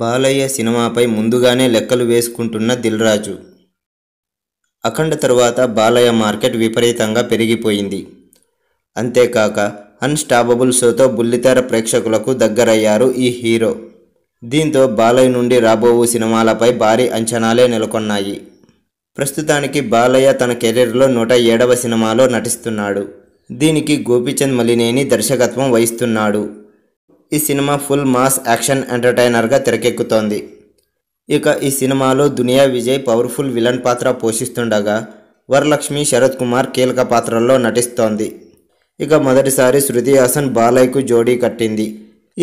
బాలయ్య సినిమాపై ముందుగానే లెక్కలు వేసుకుంటున్న దిల్రాజు అఖండ తరువాత బాలయ్య మార్కెట్ విపరీతంగా పెరిగిపోయింది అంతేకాక అన్స్టాపబుల్ షోతో బుల్లితెర ప్రేక్షకులకు దగ్గరయ్యారు ఈ హీరో దీంతో బాలయ్య నుండి రాబోవు సినిమాలపై భారీ అంచనాలే నెలకొన్నాయి ప్రస్తుతానికి బాలయ్య తన కెరీర్లో నూట ఏడవ సినిమాలో నటిస్తున్నాడు దీనికి గోపీచంద్ మలినేని దర్శకత్వం వహిస్తున్నాడు ఈ సినిమా ఫుల్ మాస్ యాక్షన్ ఎంటర్టైనర్గా తెరకెక్కుతోంది ఇక ఈ సినిమాలో దునియా విజయ్ పవర్ఫుల్ విలన్ పాత్ర పోషిస్తుండగా వరలక్ష్మి శరత్ కుమార్ కీలక పాత్రల్లో నటిస్తోంది ఇక మొదటిసారి శృతి హాసన్ బాలయ్యకు జోడీ కట్టింది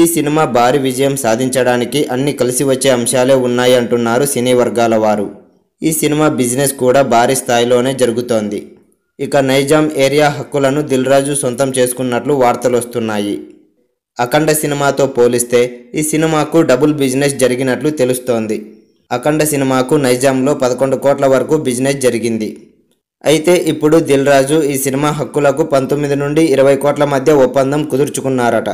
ఈ సినిమా భారీ విజయం సాధించడానికి అన్ని కలిసి వచ్చే అంశాలే ఉన్నాయి అంటున్నారు సినీ వర్గాల వారు ఈ సినిమా బిజినెస్ కూడా భారీ స్థాయిలోనే జరుగుతోంది ఇక నైజాం ఏరియా హక్కులను దిల్రాజు సొంతం చేసుకున్నట్లు వార్తలు వస్తున్నాయి అఖండ సినిమాతో పోలిస్తే ఈ సినిమాకు డబుల్ బిజినెస్ జరిగినట్లు తెలుస్తోంది అఖండ సినిమాకు నైజాంలో పదకొండు కోట్ల వరకు బిజినెస్ జరిగింది అయితే ఇప్పుడు దిల్ రాజు ఈ సినిమా హక్కులకు పంతొమ్మిది నుండి ఇరవై కోట్ల మధ్య ఒప్పందం కుదుర్చుకున్నారట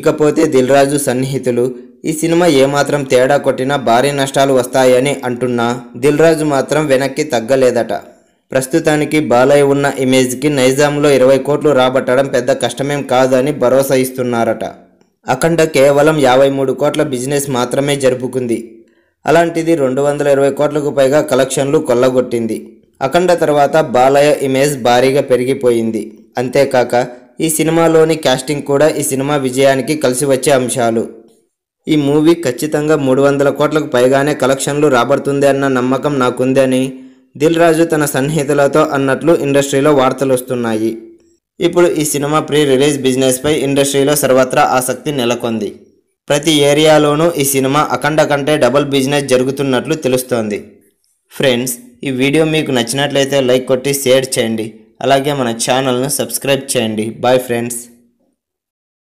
ఇకపోతే దిల్ రాజు సన్నిహితులు ఈ సినిమా ఏమాత్రం తేడా కొట్టినా భారీ నష్టాలు వస్తాయని అంటున్నా దిల్ రాజు మాత్రం వెనక్కి తగ్గలేదట ప్రస్తుతానికి బాలయ్య ఉన్న ఇమేజ్కి నైజాంలో ఇరవై కోట్లు రాబట్టడం పెద్ద కష్టమేం కాదని భరోసా ఇస్తున్నారట అఖండ కేవలం యాభై మూడు కోట్ల బిజినెస్ మాత్రమే జరుపుకుంది అలాంటిది రెండు వందల ఇరవై కోట్లకు పైగా కలెక్షన్లు కొల్లగొట్టింది అఖండ తర్వాత బాలయ్య ఇమేజ్ భారీగా పెరిగిపోయింది అంతేకాక ఈ సినిమాలోని క్యాస్టింగ్ కూడా ఈ సినిమా విజయానికి కలిసి వచ్చే అంశాలు ఈ మూవీ ఖచ్చితంగా మూడు వందల కోట్లకు పైగానే కలెక్షన్లు రాబడుతుంది అన్న నమ్మకం నాకుందని దిల్ రాజు తన సన్నిహితులతో అన్నట్లు ఇండస్ట్రీలో వార్తలు వస్తున్నాయి ఇప్పుడు ఈ సినిమా ప్రీ రిలీజ్ బిజినెస్పై ఇండస్ట్రీలో సర్వత్రా ఆసక్తి నెలకొంది ప్రతి ఏరియాలోనూ ఈ సినిమా అఖండ కంటే డబుల్ బిజినెస్ జరుగుతున్నట్లు తెలుస్తోంది ఫ్రెండ్స్ ఈ వీడియో మీకు నచ్చినట్లయితే లైక్ కొట్టి షేర్ చేయండి అలాగే మన ఛానల్ను సబ్స్క్రైబ్ చేయండి బాయ్ ఫ్రెండ్స్